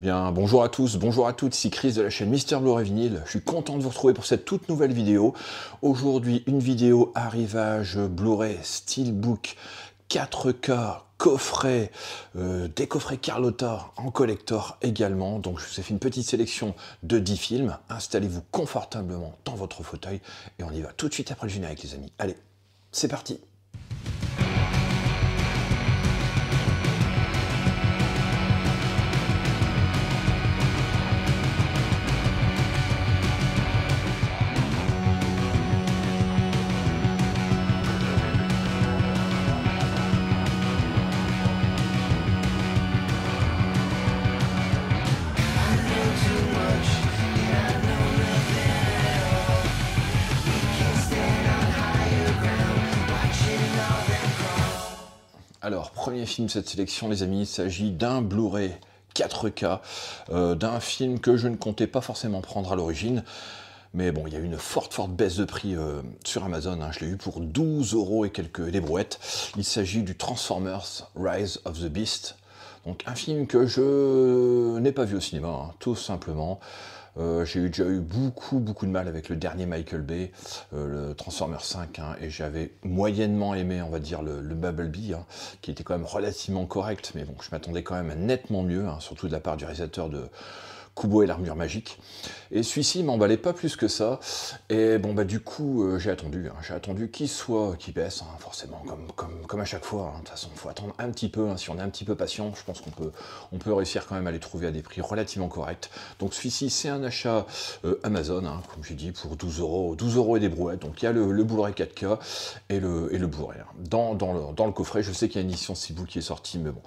Bien, bonjour à tous, bonjour à toutes, c'est Chris de la chaîne Mister Blu-ray Vinyl. Je suis content de vous retrouver pour cette toute nouvelle vidéo. Aujourd'hui, une vidéo arrivage Blu-ray Steelbook 4K coffret, euh, des coffrets Carlotta en collector également. Donc je vous ai fait une petite sélection de 10 films. Installez-vous confortablement dans votre fauteuil et on y va tout de suite après le avec les amis. Allez, c'est parti cette sélection, les amis. Il s'agit d'un Blu-ray 4K, euh, d'un film que je ne comptais pas forcément prendre à l'origine. Mais bon, il y a eu une forte, forte baisse de prix euh, sur Amazon. Hein. Je l'ai eu pour 12 euros et quelques débrouettes brouettes. Il s'agit du Transformers Rise of the Beast. Donc un film que je n'ai pas vu au cinéma, hein, tout simplement. Euh, j'ai déjà eu beaucoup, beaucoup de mal avec le dernier Michael Bay, euh, le Transformer 5, hein, et j'avais moyennement aimé, on va dire, le, Bubble Bee hein, qui était quand même relativement correct, mais bon, je m'attendais quand même à nettement mieux, hein, surtout de la part du réalisateur de, Kubo et l'armure magique. Et celui-ci m'emballait pas plus que ça. Et bon, bah du coup, euh, j'ai attendu. Hein. J'ai attendu qu'il soit, qu'il baisse, hein, forcément, comme, à chaque fois. Hein. De toute façon, faut attendre un petit peu. Si on est un petit peu patient, je pense qu'on peut, on peut réussir quand même à les trouver à des prix relativement corrects. Donc celui-ci, c'est un achat euh, Amazon, comme j'ai dit, pour 12 euros, 12 euros et des brouettes. Donc il y a le, le 4K et le, et Dans, le, coffret, je sais qu'il y a une édition Cibou qui est sortie, mais bon,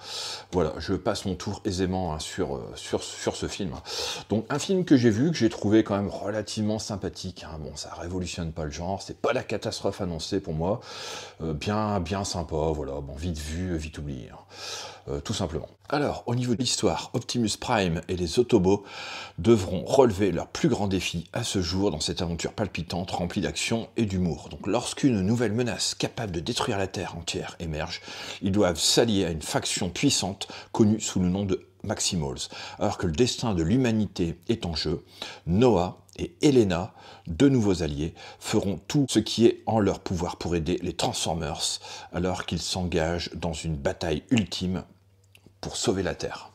voilà, je passe mon tour aisément euh, sur ce film. Donc un film que j'ai vu, que j'ai trouvé quand même relativement sympathique. Hein. Bon, ça révolutionne pas le genre, c'est pas la catastrophe annoncée pour moi. Euh, bien, bien sympa, voilà. Bon, vite vu, vite oublié. Hein. Euh, tout simplement. Alors, au niveau de l'histoire, Optimus Prime et les Autobots devront relever leur plus grand défi à ce jour dans cette aventure palpitante remplie d'action et d'humour. Donc, lorsqu'une nouvelle menace capable de détruire la Terre entière émerge, ils doivent s'allier à une faction puissante connue sous le nom de Maximals. Alors que le destin de l'humanité est en jeu, Noah et Elena, deux nouveaux alliés, feront tout ce qui est en leur pouvoir pour aider les Transformers alors qu'ils s'engagent dans une bataille ultime pour sauver la Terre.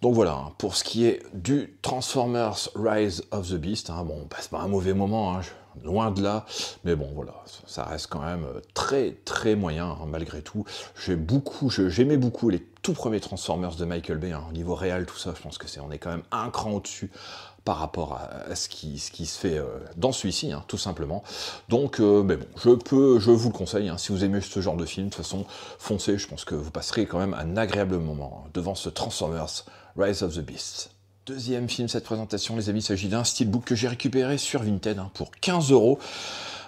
Donc voilà, hein, pour ce qui est du Transformers Rise of the Beast, hein, bon, bah, pas un mauvais moment, hein, loin de là. Mais bon, voilà, ça reste quand même euh, très, très moyen, hein, malgré tout. J'ai beaucoup, j'aimais beaucoup les tout premiers Transformers de Michael Bay, hein, au niveau réel, tout ça, je pense que c'est, on est quand même un cran au-dessus par rapport à, ce, qui, se fait euh, dans celui-ci, hein, tout simplement. Donc, euh, mais bon, je peux, je vous le conseille, si vous aimez ce genre de film, de toute façon, foncez, je pense que vous passerez quand même un agréable moment devant ce Transformers Rise of the Beast. Deuxième film cette présentation, les amis, il s'agit d'un steelbook que j'ai récupéré sur Vinted hein, pour 15 euros.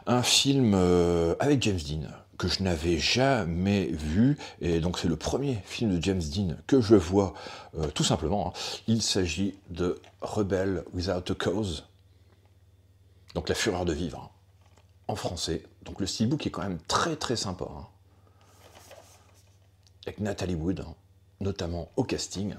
Un film euh, avec James Dean que je n'avais jamais vu. Et donc c'est le premier film de James Dean que je vois, euh, tout simplement. Hein. Il s'agit de Rebel Without a Cause. Donc la fureur de vivre. Hein, en français. Donc le steelbook est quand même très très sympa. Avec Natalie Wood, notamment au casting.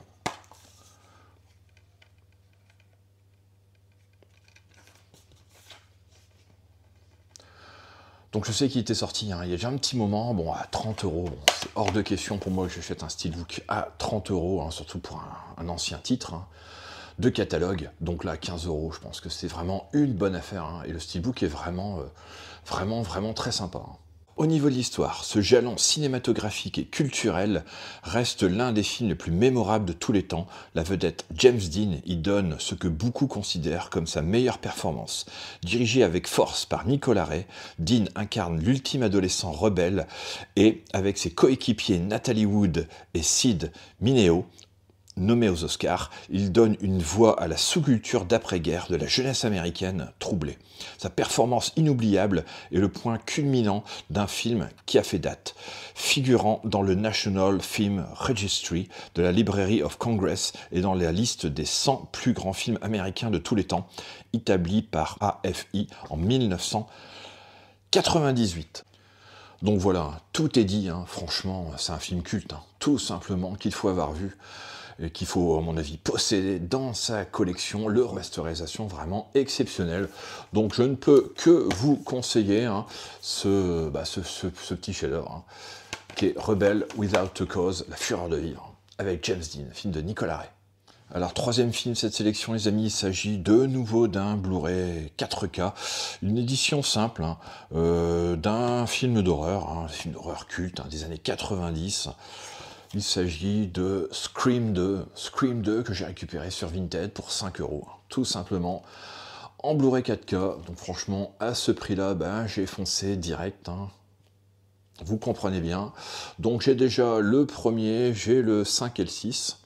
Donc je sais qu'il était sorti hein. il y a déjà un petit moment, bon à 30 euros, c'est hors de question pour moi que j'achète un steelbook à 30 euros, hein, surtout pour un, ancien titre hein, de catalogue. Donc là, 15 euros, je pense que c'est vraiment une bonne affaire. et le steelbook est vraiment, euh, vraiment, vraiment très sympa. Au niveau de l'histoire, ce jalon cinématographique et culturel reste l'un des films les plus mémorables de tous les temps. La vedette James Dean y donne ce que beaucoup considèrent comme sa meilleure performance. Dirigé avec force par Nicolas Ray, Dean incarne l'ultime adolescent rebelle et, avec ses coéquipiers Natalie Wood et Sid Mineo, Nommé aux Oscars, il donne une voix à la sous-culture d'après-guerre de la jeunesse américaine troublée. Sa performance inoubliable est le point culminant d'un film qui a fait date, figurant dans le National Film Registry de la Library of Congress et dans la liste des 100 plus grands films américains de tous les temps, établie par AFI en 1998. Donc voilà, tout est dit, hein. franchement, c'est un film culte, hein. tout simplement qu'il faut avoir vu qu'il faut, à mon avis, posséder dans sa collection. Le remasterisation vraiment exceptionnelle. Donc je ne peux que vous conseiller hein, bah, ce, petit chef hein, qui est Rebelle Without a Cause, La Fureur de Vivre, avec James Dean, film de Nicolas Ray. Alors, troisième film de cette sélection, les amis, il s'agit de nouveau d'un Blu-ray 4K, une édition simple hein, euh, d'un film d'horreur, un film d'horreur culte des années 90, il s'agit de Scream 2, Scream 2 que j'ai récupéré sur Vinted pour 5 euros, tout simplement en Blu-ray 4K. Donc franchement, à ce prix-là, ben, j'ai foncé direct. Hein. Vous comprenez bien. Donc j'ai déjà le premier, j'ai le 5 et le 6.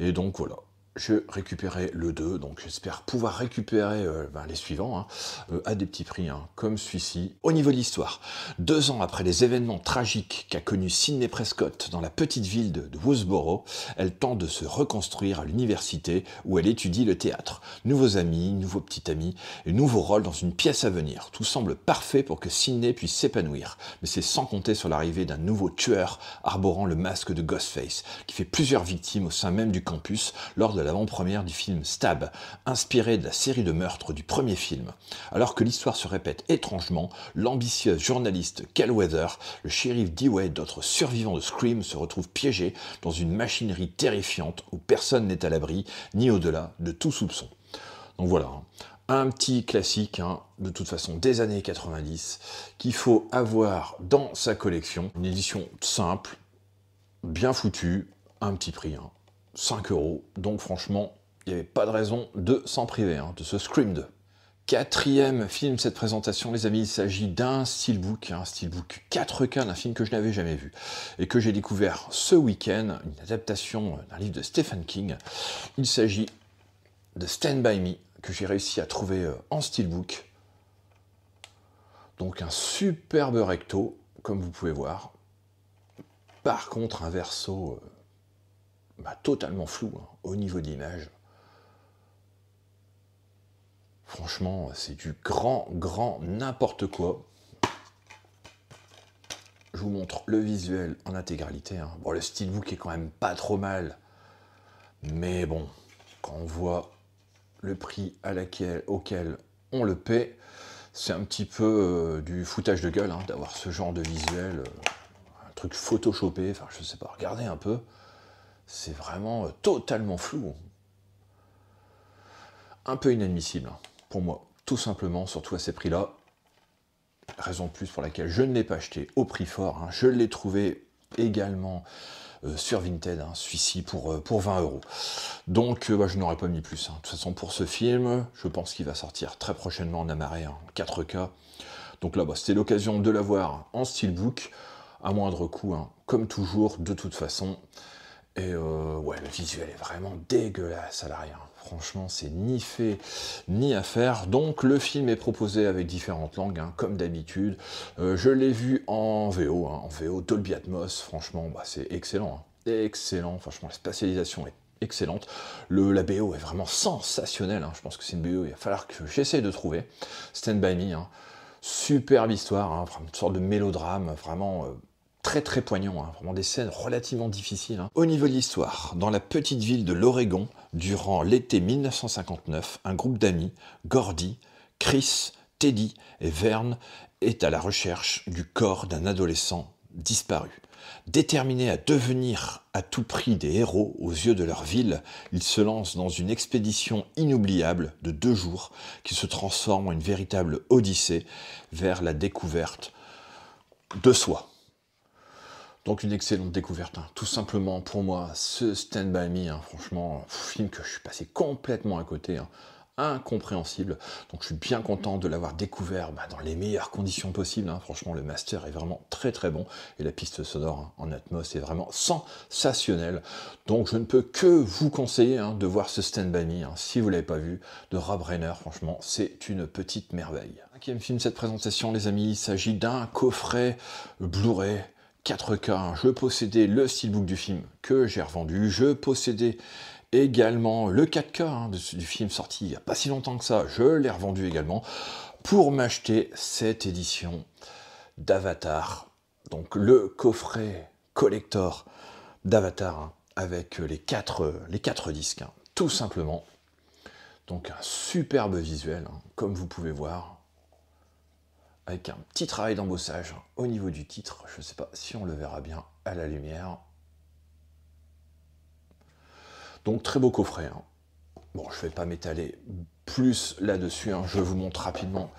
Et donc voilà je récupérais le 2, donc j'espère pouvoir récupérer euh, ben, les suivants hein, euh, à des petits prix, hein, comme celui-ci. Au niveau de l'histoire, deux ans après les événements tragiques qu'a connu Sidney Prescott dans la petite ville de, de Woodsboro, elle tente de se reconstruire à l'université où elle étudie le théâtre. Nouveaux amis, nouveaux petits amis, et nouveaux rôles dans une pièce à venir. Tout semble parfait pour que Sidney puisse s'épanouir, mais c'est sans compter sur l'arrivée d'un nouveau tueur arborant le masque de Ghostface, qui fait plusieurs victimes au sein même du campus lors de la avant première du film Stab, inspiré de la série de meurtres du premier film. Alors que l'histoire se répète étrangement, l'ambitieuse journaliste Weather, le shérif Dewey d'autres survivants de Scream se retrouvent piégés dans une machinerie terrifiante où personne n'est à l'abri, ni au-delà de tout soupçon. Donc voilà, hein. un petit classique, hein, de toute façon des années 90, qu'il faut avoir dans sa collection. Une édition simple, bien foutue, un petit prix. Hein. 5 euros. Donc franchement, il n'y avait pas de raison de s'en priver, hein, de ce Scream 2. Quatrième film de cette présentation, les amis, il s'agit d'un steelbook, un steelbook 4K d'un film que je n'avais jamais vu et que j'ai découvert ce week-end, une adaptation euh, d'un livre de Stephen King. Il s'agit de Stand By Me, que j'ai réussi à trouver euh, en steelbook. Donc un superbe recto, comme vous pouvez voir. Par contre, un verso euh, bah, totalement flou hein, au niveau de l'image. Franchement, c'est du grand, grand n'importe quoi. Je vous montre le visuel en intégralité. Hein. Bon, le steelbook est quand même pas trop mal. Mais bon, quand on voit le prix à laquelle, auquel on le paie, c'est un petit peu euh, du foutage de gueule hein, d'avoir ce genre de visuel, euh, un truc photoshopé, enfin je sais pas, regardez un peu c'est vraiment euh, totalement flou. Un peu inadmissible, hein, pour moi, tout simplement, surtout à ces prix-là. Raison de plus pour laquelle je ne l'ai pas acheté au prix fort, hein. je l'ai trouvé également euh, sur Vinted, hein, celui-ci pour, 20 euh, euros. Donc bah, je n'aurais pas mis plus. De toute façon, pour ce film, je pense qu'il va sortir très prochainement en amarré, en 4K. Donc là, bah, c'était l'occasion de l'avoir en steelbook, à moindre coût, comme toujours, de toute façon. Et euh, ouais, le visuel est vraiment dégueulasse à l'arrière. Franchement, c'est ni fait ni à faire. Donc, le film est proposé avec différentes langues, hein, comme d'habitude. Euh, je l'ai vu en VO, hein, en VO Dolby Atmos. Franchement, bah, c'est excellent. Hein. Excellent. Franchement, la spatialisation est excellente. Le, la BO est vraiment sensationnelle. Je pense que c'est une BO, il va falloir que j'essaye de trouver. Stand By Me. Superbe histoire, une sorte de mélodrame, vraiment euh, très très poignant, hein. vraiment des scènes relativement difficiles. Hein. Au niveau de l'histoire, dans la petite ville de l'Oregon, durant l'été 1959, un groupe d'amis, Gordy, Chris, Teddy et Verne, est à la recherche du corps d'un adolescent disparu. Déterminés à devenir à tout prix des héros aux yeux de leur ville, ils se lancent dans une expédition inoubliable de deux jours qui se transforme en une véritable odyssée vers la découverte de soi. Donc une excellente découverte, hein. tout simplement pour moi, ce Stand By Me, hein, franchement, film que je suis passé complètement à côté, hein. incompréhensible. Donc je suis bien content de l'avoir découvert bah, dans les meilleures conditions possibles. Franchement, le master est vraiment très très bon et la piste sonore en Atmos est vraiment sensationnelle. Donc je ne peux que vous conseiller de voir ce Stand By Me, si vous l'avez pas vu, de Rob Reiner. Franchement, c'est une petite merveille. Cinquième film cette présentation, les amis, il s'agit d'un coffret Blu-ray 4K, je possédais le steelbook du film que j'ai revendu, je possédais également le 4K hein, du film sorti il n'y a pas si longtemps que ça, je l'ai revendu également pour m'acheter cette édition d'Avatar, donc le coffret collector d'Avatar hein, avec euh, les 4 euh, les quatre disques, hein, tout simplement. Donc un superbe visuel, comme vous pouvez voir, avec un petit travail d'embossage au niveau du titre. Je ne sais pas si on le verra bien à la lumière. Donc très beau coffret. Hein. Bon, je ne vais pas m'étaler plus là-dessus. Hein. Je vous montre rapidement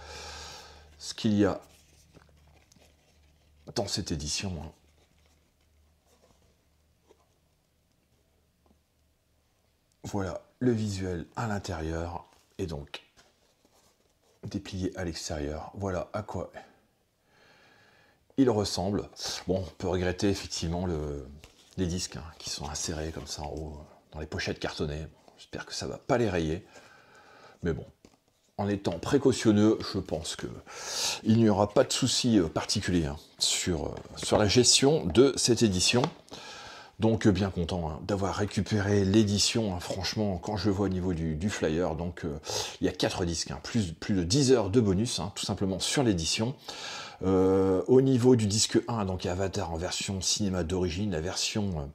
ce qu'il y a dans cette édition. Hein. Voilà le visuel à l'intérieur. Et donc, déplié à l'extérieur. Voilà à quoi il ressemble. Bon, on peut regretter effectivement les disques hein, qui sont insérés comme ça en haut dans les pochettes cartonnées. J'espère que ça va pas les rayer. Mais bon, en étant précautionneux, je pense que il n'y aura pas de souci euh, particulier hein, sur, euh, sur la gestion de cette édition. Donc euh, bien content hein, d'avoir récupéré l'édition, hein, franchement, quand je vois au niveau du, flyer, donc euh, il y a 4 disques, hein, plus, plus de 10 heures de bonus, tout simplement sur l'édition. Euh, au niveau du disque 1, donc Avatar en version cinéma d'origine, la version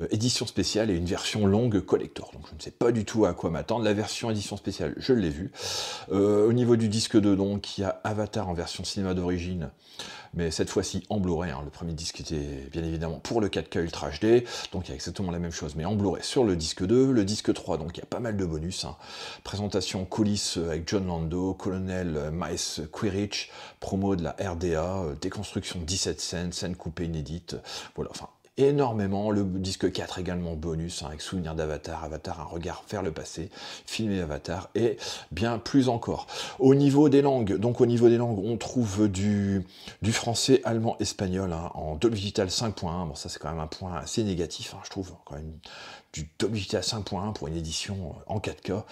euh, édition spéciale et une version longue collector. Donc je ne sais pas du tout à quoi m'attendre. La version édition spéciale, je l'ai vu euh, au niveau du disque 2, donc il y a Avatar en version cinéma d'origine, mais cette fois-ci en Blu-ray. Hein. Le premier disque était bien évidemment pour le 4K Ultra HD, donc il y a exactement la même chose, mais en Blu-ray sur le disque 2. Le disque 3, donc il y a pas mal de bonus. Hein. Présentation coulisses avec John Lando, Colonel Miles Quirich, promo de la RD DA, euh, déconstruction 17 scènes, scènes coupées inédites, euh, voilà, enfin énormément, le disque 4 également bonus, hein, avec souvenir d'Avatar, Avatar, un regard vers le passé, filmé Avatar, et bien plus encore. Au niveau des langues, donc au niveau des langues, on trouve du, du français, allemand, espagnol, hein, en double Digital 5.1, bon ça c'est quand même un point assez négatif, hein, je trouve, quand même du Dolby Vital 5.1 pour une édition euh, en 4K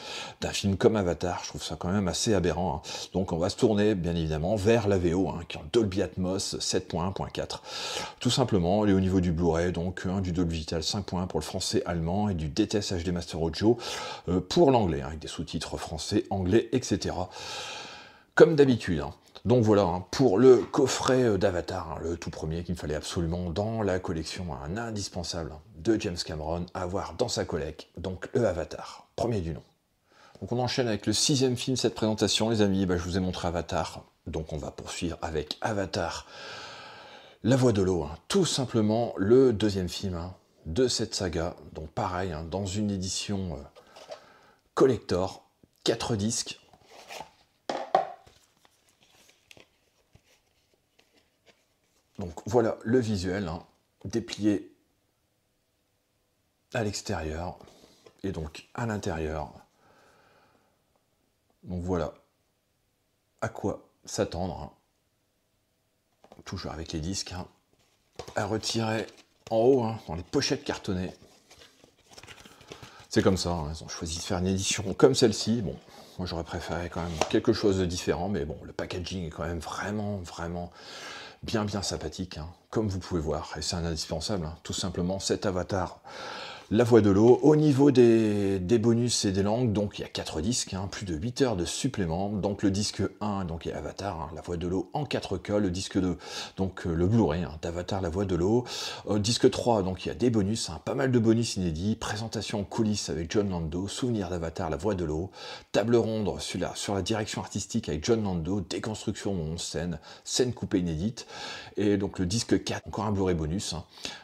d'un film comme Avatar. Je trouve ça quand même assez aberrant. Hein. Donc on va se tourner bien évidemment vers la VO, hein, qui est en Dolby Atmos 7.1.4. Tout simplement, elle est au niveau du Blu-ray, donc hein, du Dolby Digital 5.1 pour le français, allemand et du DTS HD Master Audio euh, pour l'anglais, avec des sous-titres français, anglais, etc. Comme d'habitude. Donc voilà, hein, pour le coffret euh, d'Avatar, hein, le tout premier qu'il me fallait absolument dans la collection, hein, un indispensable de James Cameron, avoir dans sa collecte, donc le Avatar, premier du nom. Donc on enchaîne avec le sixième film cette présentation, les amis, bah, je vous ai montré Avatar, donc on va poursuivre avec Avatar, La Voix de l'eau, tout simplement le deuxième film de cette saga, donc pareil, dans une édition euh, collector, quatre disques, Donc voilà le visuel, hein, déplié à l'extérieur et donc à l'intérieur. Donc voilà à quoi s'attendre. Hein. Toujours avec les disques. Hein, à retirer en haut, dans les pochettes cartonnées. C'est comme ça, ils ont choisi de faire une édition comme celle-ci. Bon, moi j'aurais préféré quand même quelque chose de différent, mais bon, le packaging est quand même vraiment, vraiment bien bien sympathique, hein, comme vous pouvez voir, et c'est un indispensable, hein, tout simplement cet avatar la Voix de l'eau. Au niveau des, bonus et des langues, donc il y a 4 disques, hein, plus de 8 heures de supplément. Donc le disque 1, donc il Avatar, hein, la Voix de l'eau en 4K, le disque 2, donc euh, le Blu-ray hein, d'Avatar, la Voix de l'eau. Euh, disque 3, donc il y a des bonus, pas mal de bonus inédits, présentation en coulisses avec John Lando, souvenir d'Avatar, la Voix de l'eau, table ronde sur la, direction artistique avec John Lando, déconstruction en scène, scène coupée inédite. Et donc le disque 4, encore un Blu-ray bonus,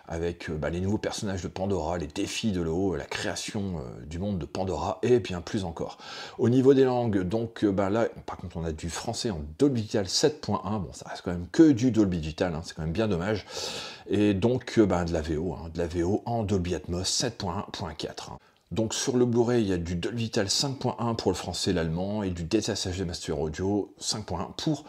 avec euh, bah, les nouveaux personnages de Pandora, les défis de l'eau, la création euh, du monde de Pandora et bien plus encore. Au niveau des langues, donc euh, ben là, par contre, on a du français en Dolby Digital 7.1. Bon, ça reste quand même que du Dolby Digital, hein, c'est quand même bien dommage. Et donc, euh, ben, de la VO, hein, de la VO en Dolby Atmos 7.1.4. Hein. Donc sur le Blu-ray, il y a du Dolby Digital 5.1 pour le français l'allemand et du DTS-HD Master Audio 5.1 pour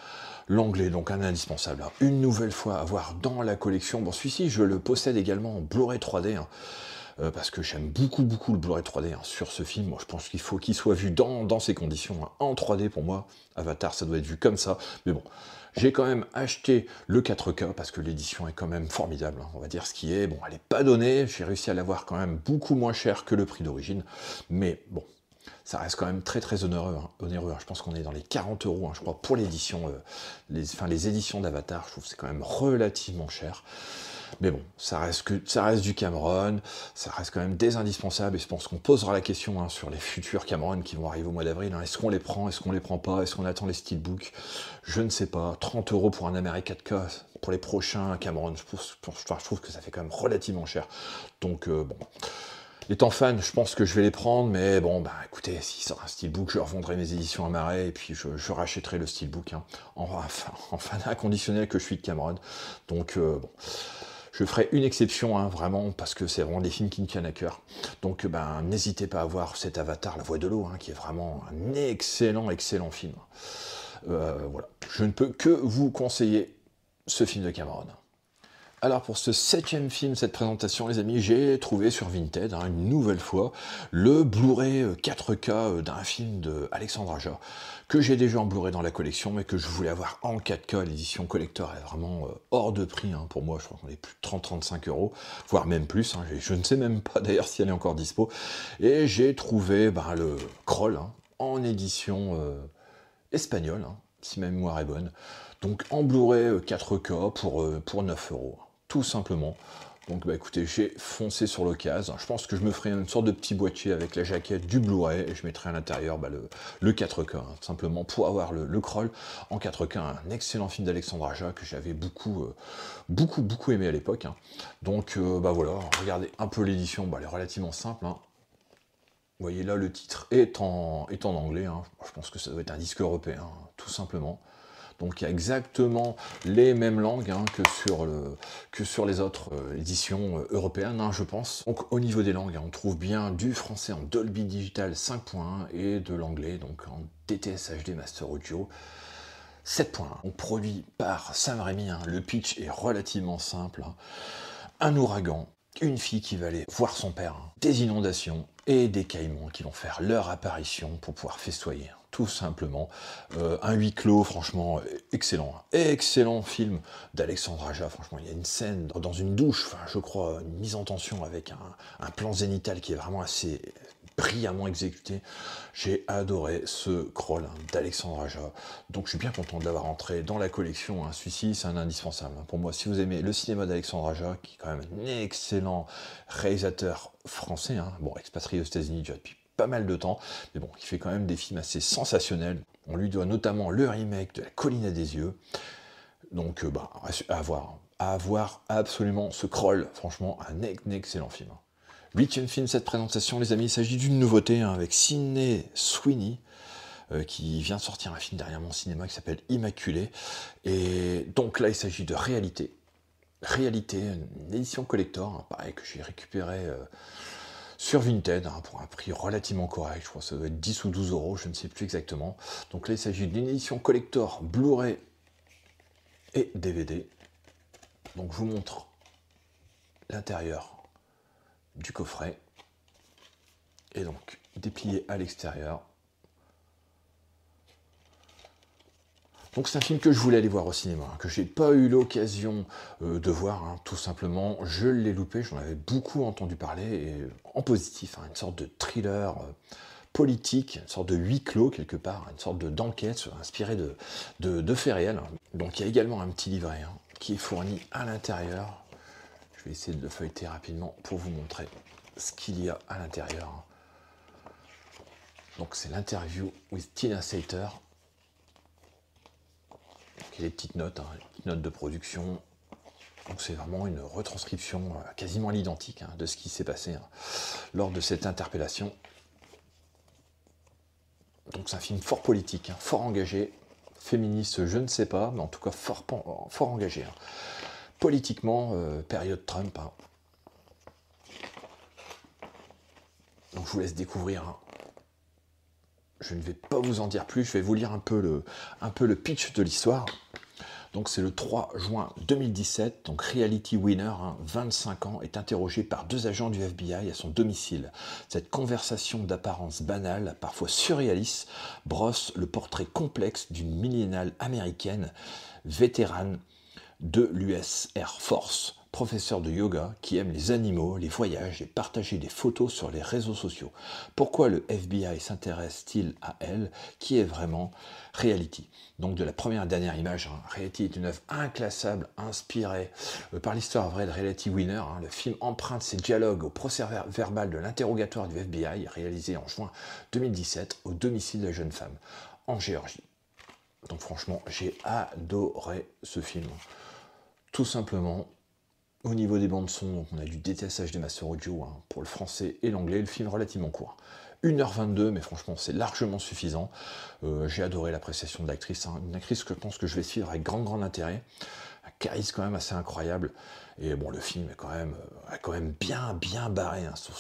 l'anglais, donc un indispensable. Une nouvelle fois à voir dans la collection. Bon, celui-ci, je le possède également en Blu-ray 3D. Euh, parce que j'aime beaucoup, beaucoup le Blu-ray 3D hein, sur ce film. Moi, je pense qu'il faut qu'il soit vu dans, ces conditions, hein, en 3D pour moi. Avatar, ça doit être vu comme ça. Mais bon, j'ai quand même acheté le 4K parce que l'édition est quand même formidable. Hein, on va dire ce qui est. Bon, elle n'est pas donnée. J'ai réussi à l'avoir quand même beaucoup moins cher que le prix d'origine. Mais bon, ça reste quand même très très onéreux. Je pense qu'on est dans les 40 euros, je crois, pour l'édition, euh, enfin, les éditions d'Avatar. Je trouve que c'est quand même relativement cher. Mais bon, ça reste, que, ça reste du Cameron, ça reste quand même des indispensables, et je pense qu'on posera la question hein, sur les futurs Cameron qui vont arriver au mois d'avril. Hein. Est-ce qu'on les prend, est-ce qu'on les prend pas, est-ce qu'on attend les steelbooks Je ne sais pas. 30 euros pour un America 4K, pour les prochains Cameron, je, trouve que ça fait quand même relativement cher. Donc euh, bon... Étant fan, je pense que je vais les prendre, mais bon, bah écoutez, s'il sort un steelbook, je revendrai mes éditions à marée, et puis je, rachèterai le steelbook hein. en, en, fan inconditionnel que je suis de Cameron. Donc, euh, bon. Je ferai une exception, hein, vraiment, parce que c'est vraiment des films qui me tiennent à cœur. Donc, ben, n'hésitez pas à voir cet Avatar, La Voix de l'eau, hein, qui est vraiment un excellent, excellent film. Euh, voilà. Je ne peux que vous conseiller ce film de Cameron. Alors pour ce septième film, cette présentation les amis, j'ai trouvé sur Vinted, hein, une nouvelle fois, le Blu-ray 4K euh, euh, d'un film de Alexandre Aja, que j'ai déjà en Blu-ray dans la collection, mais que je voulais avoir en 4K, l'édition collector est vraiment euh, hors de prix hein, pour moi, je crois qu'on est plus de 30-35 euros, voire même plus, hein. je ne sais même pas d'ailleurs si elle est encore dispo, et j'ai trouvé ben, le Kroll en édition espagnole, si ma mémoire est bonne, donc en Blu-ray 4K pour, pour 9 euros tout simplement. Donc bah écoutez, j'ai foncé sur l'occasion. Je pense que je me ferai une sorte de petit boîtier avec la jaquette du Blu-ray et je mettrai à l'intérieur bah, le, 4K, tout hein, simplement pour avoir le, crawl en 4K. Un excellent film d'Alexandre Aja que j'avais beaucoup, euh, beaucoup, beaucoup aimé à l'époque. Hein. Donc euh, bah voilà, regardez un peu l'édition, bah, elle est relativement simple. Hein. Vous voyez là, le titre est en, est en anglais. Je pense que ça doit être un disque européen, tout simplement. Donc il y a exactement les mêmes langues hein, que, sur les autres euh, éditions euh, européennes, hein, je pense. Donc au niveau des langues, hein, on trouve bien du français en Dolby Digital 5.1 et de l'anglais donc en DTS HD Master Audio. 7 points. On produit par saint Raimi, le pitch est relativement simple. Un ouragan, une fille qui va aller voir son père, des inondations et des caïmans qui vont faire leur apparition pour pouvoir festoyer tout simplement. Euh, un huis clos, franchement, excellent. Excellent film d'Alexandre Aja, franchement, il y a une scène dans une douche, enfin, je crois, une mise en tension avec un, plan zénital qui est vraiment assez brillamment exécuté. J'ai adoré ce crawl hein, d'Alexandre Aja. Donc je suis bien content de l'avoir entré dans la collection. Un hein. celui c'est un indispensable. Hein, pour moi, si vous aimez le cinéma d'Alexandre Aja, qui est quand même un excellent réalisateur français, bon, expatrié aux États-Unis depuis pas mal de temps, mais bon, il fait quand même des films assez sensationnels. On lui doit notamment le remake de La colline à des yeux. Donc, euh, bah, à voir. Hein. À voir absolument ce crawl. Franchement, un excellent film. Hein. Huitième film cette présentation, les amis. Il s'agit d'une nouveauté hein, avec Sidney Sweeney euh, qui vient de sortir un film derrière mon cinéma qui s'appelle Immaculé. Et donc là, il s'agit de Réalité. Réalité, une édition collector, pareil que j'ai récupéré euh, sur Vinted hein, pour un prix relativement correct. Je crois que ça doit être 10 ou 12 euros, je ne sais plus exactement. Donc là, il s'agit d'une édition collector Blu-ray et DVD. Donc je vous montre l'intérieur du coffret. Et donc déplié à l'extérieur. Donc c'est un film que je voulais aller voir au cinéma, hein, que que n'ai pas eu l'occasion euh, de voir, hein, tout simplement. Je l'ai loupé, j'en avais beaucoup entendu parler, et en positif, hein, une sorte de thriller. Euh, politique, une sorte de huis clos quelque part, une sorte d'enquête euh, inspirée de, de faits réels. Donc il y a également un petit livret qui est fourni à l'intérieur. Je vais essayer de le feuilleter rapidement pour vous montrer ce qu'il y a à l'intérieur. Donc c'est l'interview with Tina Sater les petites notes, hein, notes de production. Donc c'est vraiment une retranscription euh, quasiment à l'identique hein, de ce qui s'est passé hein, lors de cette interpellation. Donc c'est un film fort politique, fort engagé, féministe, je ne sais pas, mais en tout cas fort, engagé. Politiquement, euh, période Trump. Donc je vous laisse découvrir je ne vais pas vous en dire plus, je vais vous lire un peu le, pitch de l'histoire. Donc c'est le 3 juin 2017, donc Reality Winner, 25 hein, ans, est interrogé par deux agents du FBI à son domicile. Cette conversation d'apparence banale, parfois surréaliste, brosse le portrait complexe d'une millénale américaine, vétérane de l'US Air Force, professeur de yoga qui aime les animaux, les voyages et partager des photos sur les réseaux sociaux. Pourquoi le FBI s'intéresse-t-il à elle Qui est vraiment Reality Donc de la première à dernière image, hein, Reality est une œuvre inclassable, inspirée euh, par l'histoire vraie de Reality Winner. Hein. le film emprunte ses dialogues au procès verbal de l'interrogatoire du FBI réalisé en juin 2017 au domicile de la jeune femme en Géorgie. Donc franchement, j'ai adoré ce film. Tout simplement au niveau des bandes son, on a du DTSH des Master Audio hein, pour le français et l'anglais, le film relativement court. 1h22, mais franchement c'est largement suffisant. Euh, j'ai adoré l'appréciation de l'actrice, hein. une actrice que je pense que je vais suivre avec grand grand intérêt. Un charisme quand même assez incroyable. Et bon, le film est quand même, euh, quand même bien bien barré hein, sous,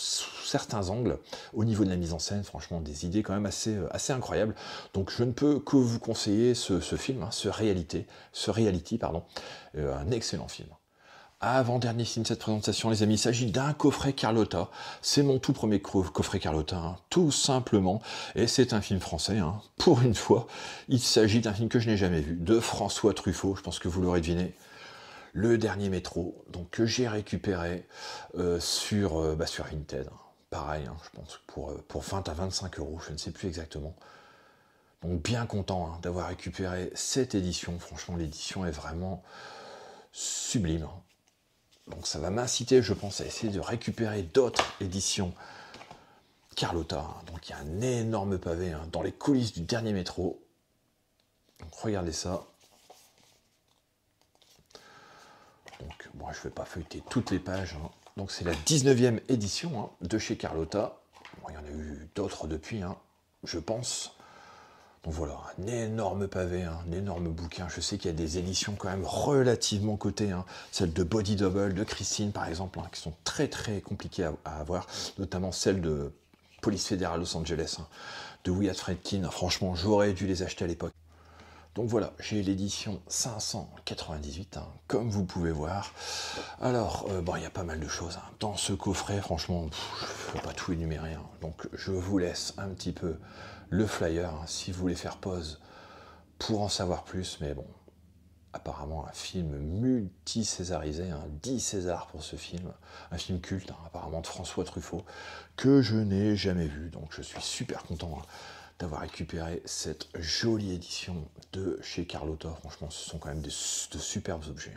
certains angles. Au niveau de la mise en scène, franchement des idées quand même assez, euh, assez incroyables. Donc je ne peux que vous conseiller ce, film, ce réalité, ce reality pardon, un excellent film. Avant-dernier film de cette présentation, les amis, il s'agit d'un coffret Carlotta. C'est mon tout premier coffret Carlotta, hein. tout simplement. Et c'est un film français, hein. pour une fois. Il s'agit d'un film que je n'ai jamais vu, de François Truffaut, je pense que vous l'aurez deviné. Le dernier métro, donc que j'ai récupéré euh, sur, euh, bah, sur Vinted. Hein. Pareil, je pense, pour, euh, pour 20 à 25 euros, je ne sais plus exactement. Donc bien content d'avoir récupéré cette édition. Franchement, l'édition est vraiment sublime. Donc ça va m'inciter, je pense, à essayer de récupérer d'autres éditions Carlotta. Donc il y a un énorme pavé hein, dans les coulisses du dernier métro. Donc regardez ça. Donc moi je ne vais pas feuilleter toutes les pages. Hein. Donc c'est la 19e édition hein, de chez Carlotta. il y en a eu d'autres depuis, je pense voilà, un énorme pavé, hein, un énorme bouquin. Je sais qu'il y a des éditions quand même relativement cotées, hein. celle de Body Double, de Christine par exemple, hein, qui sont très très compliquées à, avoir, notamment celle de Police fédérale Los Angeles, de Wyatt Fredkin. Franchement, j'aurais dû les acheter à l'époque. Donc voilà, j'ai l'édition 598, comme vous pouvez voir. Alors, euh, bon, il y a pas mal de choses. Dans ce coffret, franchement, je ne pas tout énumérer. Donc je vous laisse un petit peu le flyer, hein, si vous voulez faire pause pour en savoir plus, mais bon, apparemment un film multi-césarisé, 10 hein, Césars pour ce film, un film culte hein, apparemment de François Truffaut, que je n'ai jamais vu, donc je suis super content d'avoir récupéré cette jolie édition de chez Carlotta, franchement ce sont quand même de superbes objets.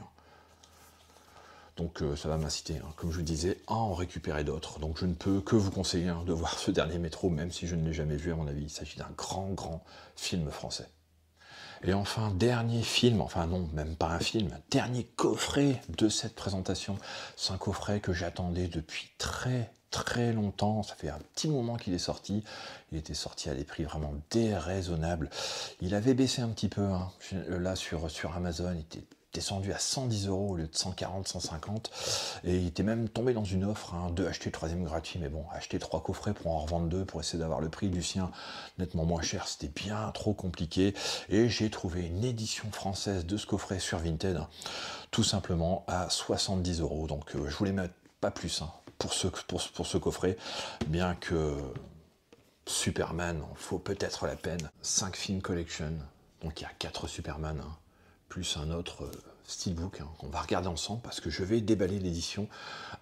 Donc euh, ça va m'inciter, hein. comme je vous disais, à en récupérer d'autres. Donc je ne peux que vous conseiller hein, de voir ce dernier métro, même si je ne l'ai jamais vu à mon avis. Il s'agit d'un grand, grand film français. Et enfin, dernier film, enfin non, même pas un film, dernier coffret de cette présentation. C'est un coffret que j'attendais depuis très très longtemps, ça fait un petit moment qu'il est sorti, il était sorti à des prix vraiment déraisonnables, il avait baissé un petit peu, hein. euh, là sur, sur Amazon, il était descendu à 110 euros au lieu de 140, 150. Et il était même tombé dans une offre, hein, de acheter troisième gratuit, mais bon, acheter trois coffrets pour en revendre deux, pour essayer d'avoir le prix du sien nettement moins cher, c'était bien trop compliqué. Et j'ai trouvé une édition française de ce coffret sur Vinted, hein, tout simplement à 70 euros. Donc euh, je voulais mettre pas plus hein, pour, ce, pour, ce coffret, bien que Superman en faut peut-être la peine. 5 films collection, donc il y a 4 Superman plus un autre euh, steelbook book hein, qu'on va regarder ensemble parce que je vais déballer l'édition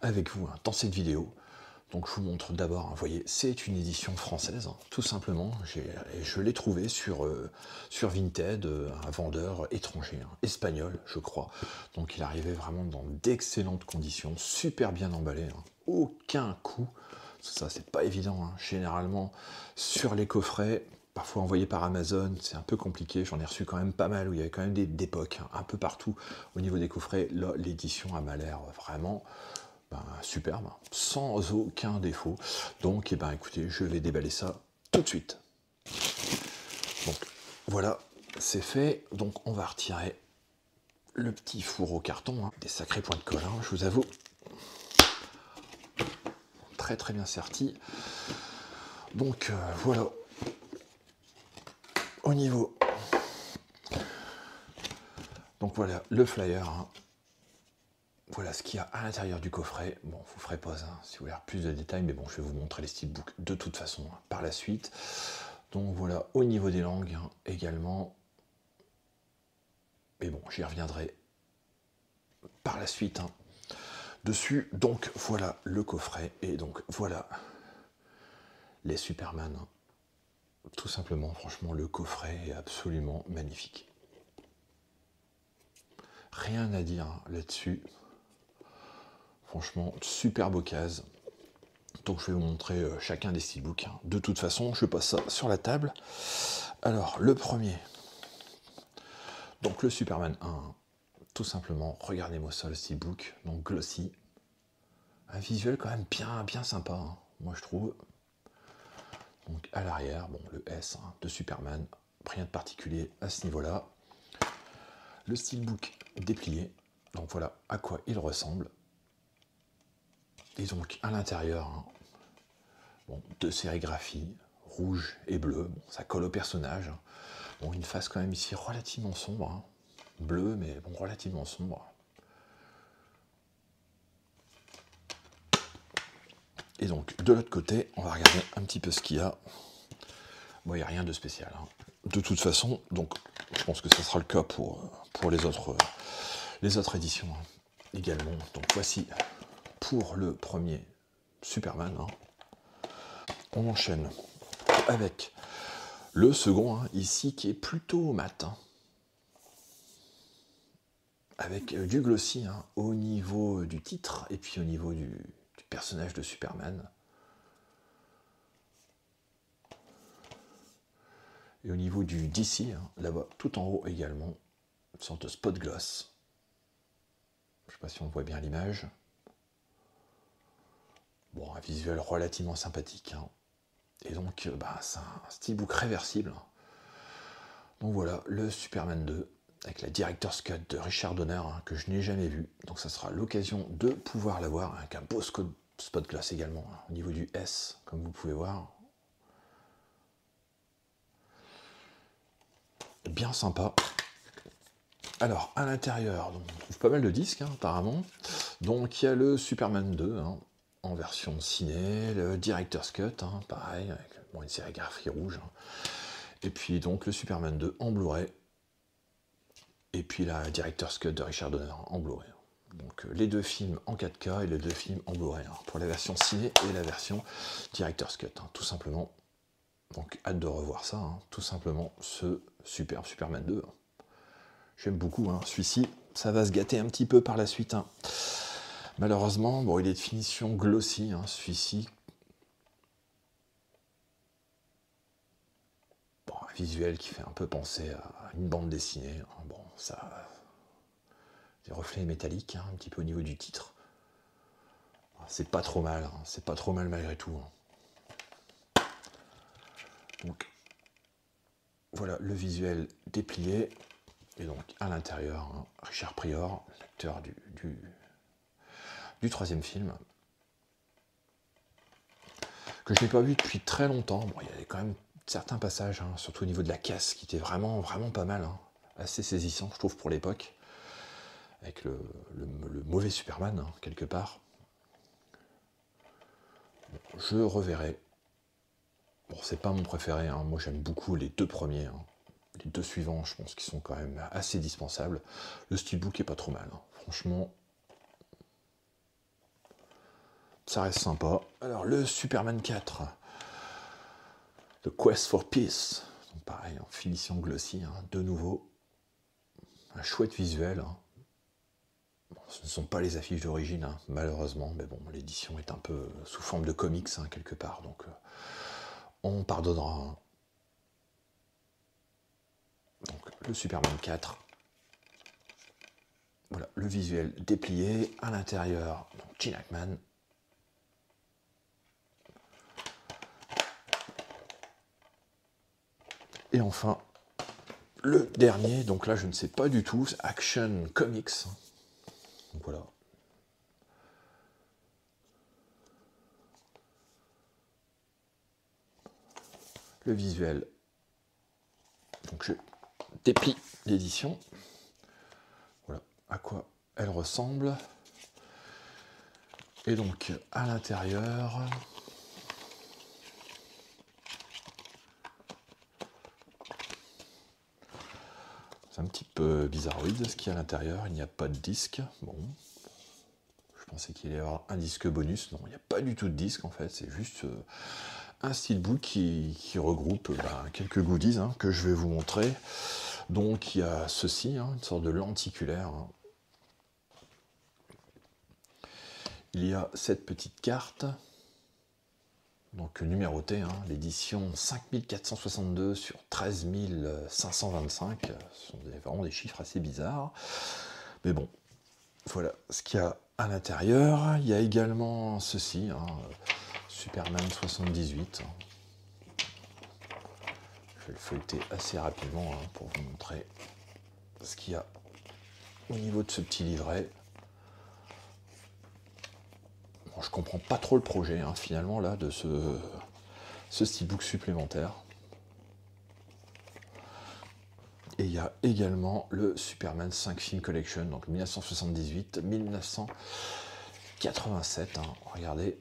avec vous hein, dans cette vidéo. Donc je vous montre d'abord, hein, vous voyez, c'est une édition française, tout simplement. Je l'ai trouvé sur, euh, sur Vinted, euh, un vendeur étranger, espagnol, je crois. Donc il arrivait vraiment dans d'excellentes conditions, super bien emballé, aucun coup Ça, c'est pas évident. Généralement, sur les coffrets, parfois envoyé par Amazon, c'est un peu compliqué. J'en ai reçu quand même pas mal, où il y avait quand même des, époques hein, un peu partout au niveau des coffrets. L'édition a l'air vraiment ben, superbe, hein, sans aucun défaut. Donc, et eh ben, écoutez, je vais déballer ça tout de suite. Donc, voilà, c'est fait. Donc, on va retirer le petit fourreau au carton. Hein, des sacrés points de colle, je vous avoue. Très, très bien serti. Donc, euh, voilà, au niveau. Donc voilà le flyer. Hein. Voilà ce qu'il y a à l'intérieur du coffret. Bon, vous ferez pause hein, si vous voulez plus de détails, mais bon, je vais vous montrer les steelbooks de toute façon hein, par la suite. Donc voilà, au niveau des langues également. Mais bon, j'y reviendrai par la suite dessus. Donc voilà le coffret et donc voilà les Superman tout simplement, franchement, le coffret est absolument magnifique. Rien à dire là-dessus. Franchement, superbe case. Donc je vais vous montrer euh, chacun des books. Hein. De toute façon, je passe ça sur la table. Alors, le premier. Donc le Superman 1. Tout simplement, regardez-moi ça, le book. Donc glossy. Un visuel quand même bien, bien sympa, hein, moi je trouve. Donc à l'arrière, bon, le S hein, de Superman, rien de particulier à ce niveau-là. Le steelbook déplié, donc voilà à quoi il ressemble. Et donc à l'intérieur, hein, deux sérigraphies, rouge et bleu, ça colle au personnage. Hein. Bon, une face quand même ici relativement sombre, bleu mais bon, relativement sombre. Et donc, de l'autre côté, on va regarder un petit peu ce qu'il y a. Bon, il n'y a rien de spécial. Hein. De toute façon, donc, je pense que ce sera le cas pour, pour les, autres, euh, les autres éditions hein, également. Donc, voici pour le premier Superman. Hein. On enchaîne avec le second, ici, qui est plutôt matin avec euh, du glossy au niveau du titre et puis au niveau du, personnage de Superman. Et au niveau du DC, hein, là-bas, tout en haut également, une sorte de spot gloss. Je ne sais pas si on voit bien l'image. Bon, un visuel relativement sympathique. Hein. Et donc, bah, c'est un steelbook réversible. Donc voilà, le Superman 2 avec la Director's Cut de Richard Donner, hein, que je n'ai jamais vu. Donc ça sera l'occasion de pouvoir la voir, avec un beau spot class également, hein, au niveau du S, comme vous pouvez voir. Bien sympa. Alors, à l'intérieur, on trouve pas mal de disques, hein, apparemment. Donc, il y a le Superman 2, en version ciné, le Director's Cut, pareil, avec bon, une graphique rouge. Et puis, donc, le Superman 2 en Blu-ray, et puis la Director's Cut de Richard Donner en Blu-ray. Donc euh, les deux films en 4K et les deux films en Blu-ray, hein, pour la version ciné et la version Director's Cut, hein, tout simplement. Donc hâte de revoir ça, hein, tout simplement ce super Superman 2. J'aime beaucoup, celui-ci, ça va se gâter un petit peu par la suite. Malheureusement, bon, il est de finition glossy, celui-ci. Bon, un visuel qui fait un peu penser à une bande dessinée. Bon, ça. Des reflets métalliques, hein, un petit peu au niveau du titre. C'est pas trop mal, hein, c'est pas trop mal malgré tout. Hein. Donc, voilà le visuel déplié. Et donc, à l'intérieur, Richard Prior, l'acteur du, du, troisième film, que je n'ai pas vu depuis très longtemps. Bon, il y avait quand même certains passages, surtout au niveau de la casse qui était vraiment, vraiment pas mal assez saisissant, je trouve, pour l'époque, avec le, mauvais Superman, hein, quelque part. je reverrai. Bon, c'est pas mon préféré, hein. moi j'aime beaucoup les deux premiers. Hein. Les deux suivants, je pense qu'ils sont quand même assez dispensables. Le steelbook est pas trop mal, franchement. Ça reste sympa. Alors, le Superman 4, the Quest for Peace, pareil, en finition glossy, de nouveau un chouette visuel. Hein. ce ne sont pas les affiches d'origine, hein, malheureusement, mais bon, l'édition est un peu sous forme de comics, hein, quelque part, donc euh, on pardonnera. Donc, le Superman 4. Voilà, le visuel déplié à l'intérieur, Gene Et enfin, le dernier, donc là je ne sais pas du tout, Action Comics. Voilà. Le visuel. Donc je déplie l'édition. Voilà à quoi elle ressemble. Et donc à l'intérieur, un petit peu bizarroïde ce qu'il y a à l'intérieur. Il n'y a pas de disque. Bon, je pensais qu'il y avoir un disque bonus. Non, il n'y a pas du tout de disque en fait. C'est juste euh, un steelbook qui, qui regroupe bah, quelques goodies hein, que je vais vous montrer. Donc il y a ceci, hein, une sorte de lenticulaire. Hein. Il y a cette petite carte donc numéroté, hein, l'édition 5462 sur 13525, ce sont vraiment des chiffres assez bizarres, mais bon, voilà ce qu'il y a à l'intérieur, il y a également ceci, hein, Superman 78, je vais le feuilleter assez rapidement hein, pour vous montrer ce qu'il y a au niveau de ce petit livret, je je comprends pas trop le projet, hein, finalement, là, de ce, ce book supplémentaire. Et il y a également le Superman 5 Film Collection, donc 1978-1987. Hein. Regardez,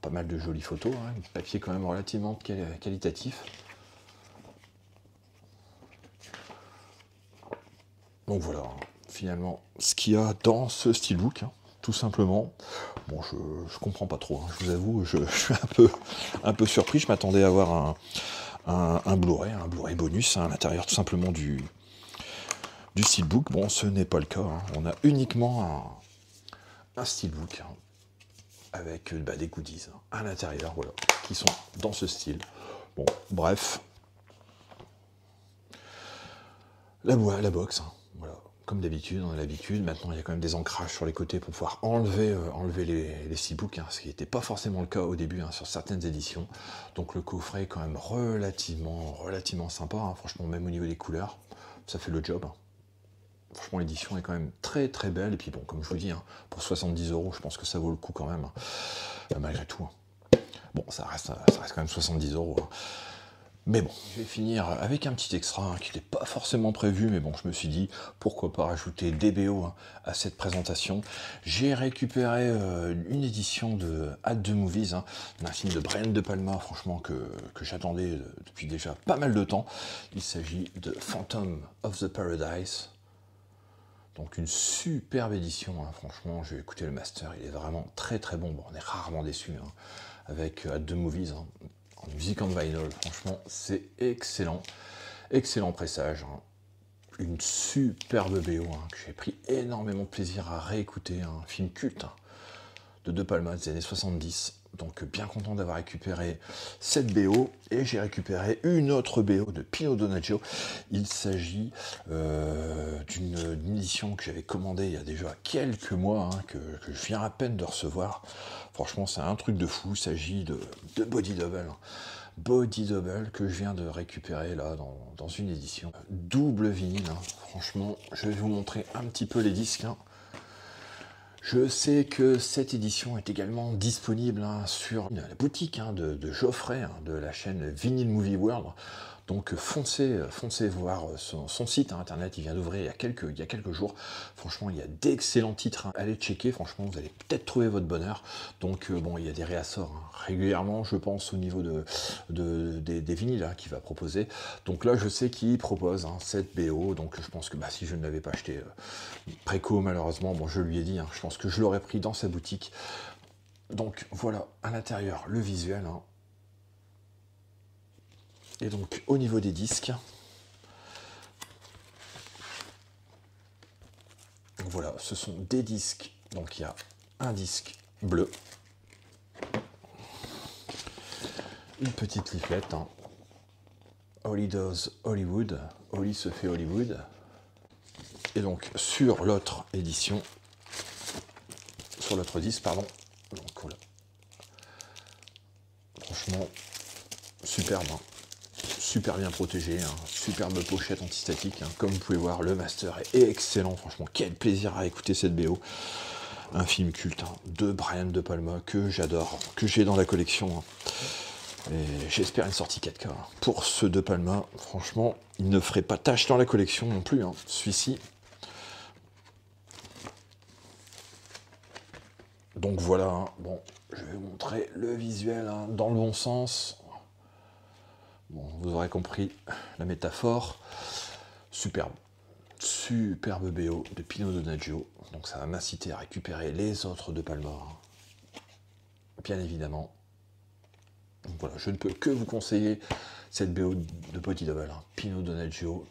pas mal de jolies photos, hein, papier quand même relativement qualitatif. Donc voilà, hein. finalement, ce qu'il y a dans ce steelbook, hein, tout simplement. Bon, je, ne comprends pas trop, hein. je vous avoue, je, suis un peu, surpris. Je m'attendais à avoir un, un Blu-ray, un Blu-ray bonus à l'intérieur tout simplement du, du steelbook. Bon, ce n'est pas le cas. On a uniquement un, un steelbook avec euh, bah, des goodies hein, à l'intérieur, qui sont dans ce style. Bon, bref. La, boîte, la box, hein, voilà. Comme d'habitude, on a l'habitude. Maintenant, il y a quand même des ancrages sur les côtés pour pouvoir enlever, euh, enlever les, six books hein, ce qui n'était pas forcément le cas au début sur certaines éditions. Donc le coffret est quand même relativement, relativement sympa. franchement, même au niveau des couleurs, ça fait le job. Franchement, l'édition est quand même très très belle. Et puis bon, comme je vous dis, hein, pour 70 euros, je pense que ça vaut le coup quand même. Hein. Bah, malgré tout. Hein. Bon, ça reste, quand même 70 euros. Mais bon, je vais finir avec un petit extra qui n'était pas forcément prévu, mais bon, je me suis dit, pourquoi pas rajouter des BO à cette présentation. J'ai récupéré euh, une édition de add the Movies, d'un film de Brian De Palma, franchement, que, que j'attendais euh, depuis déjà pas mal de temps. Il s'agit de Phantom of the Paradise, donc une superbe édition, hein. franchement, j'ai écouté le master, il est vraiment très très bon, bon on est rarement déçu, hein, avec deux Movies, hein. en musique en vinyl, franchement c'est excellent, excellent pressage, une superbe BO que j'ai pris énormément de plaisir à réécouter, un film culte de deux Palma des années 70, donc bien content d'avoir récupéré cette BO et j'ai récupéré une autre BO de Pino Donaggio. Il s'agit euh, d'une édition que j'avais commandée il y a déjà quelques mois, hein, que, je viens à peine de recevoir. Franchement, c'est un truc de fou. Il s'agit de, Body Double. Hein. Body Double que je viens de récupérer là dans, une édition double vinyle. Hein. Franchement, je vais vous montrer un petit peu les disques. Je sais que cette édition est également disponible hein, sur la boutique hein, de, Geoffrey hein, de la chaîne Vinyl Movie World. Donc foncez, euh, foncez voir euh, son, site internet, il vient d'ouvrir il, y a quelques, il quelques jours. Franchement, il y a d'excellents titres. Allez checker, franchement, vous allez peut-être trouver votre bonheur. Donc euh, bon, il y a des réassorts hein, régulièrement, je pense, au niveau de, des, vinyles hein, qu'il va proposer. Donc là, je sais qu'il propose cette hein, BO. Donc je pense que bah, si je ne l'avais pas acheté préco, malheureusement, bon, je lui ai dit, je pense que je l'aurais pris dans sa boutique. Donc voilà, à l'intérieur, le visuel, et donc au niveau des disques, voilà, ce sont des disques. Donc il y a un disque bleu, une petite leaflette, hein. Holly does Hollywood, Holly se fait Hollywood. Et donc sur l'autre édition, sur l'autre disque, pardon, donc voilà. Franchement, superbe. Hein super bien protégé, hein. superbe pochette antistatique. Hein. Comme vous pouvez voir, le master est excellent. Franchement, quel plaisir à écouter cette BO. Un film culte hein, de Brian De Palma que j'adore, que j'ai dans la collection. Et j'espère une sortie 4K. Pour ce De Palma, franchement, il ne ferait pas tâche dans la collection non plus. Celui-ci. Donc voilà, bon, je vais vous montrer le visuel dans le bon sens Bon, vous aurez compris la métaphore. Superbe. Superbe BO de Pinot Donaggio. Donc ça va m'inciter à récupérer les autres de Palmore. Bien évidemment. voilà, je ne peux que vous conseiller cette BO de Petit Double. Pinot Pino Donaggio,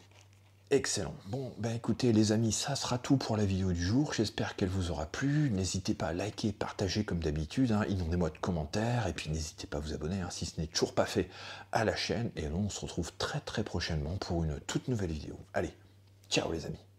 Excellent. Bon, ben écoutez les amis, ça sera tout pour la vidéo du jour. J'espère qu'elle vous aura plu. N'hésitez pas à liker, partager comme d'habitude. Hein. Inondez-moi de commentaires. Et puis n'hésitez pas à vous abonner hein, si ce n'est toujours pas fait à la chaîne. Et nous, on se retrouve très très prochainement pour une toute nouvelle vidéo. Allez, ciao les amis.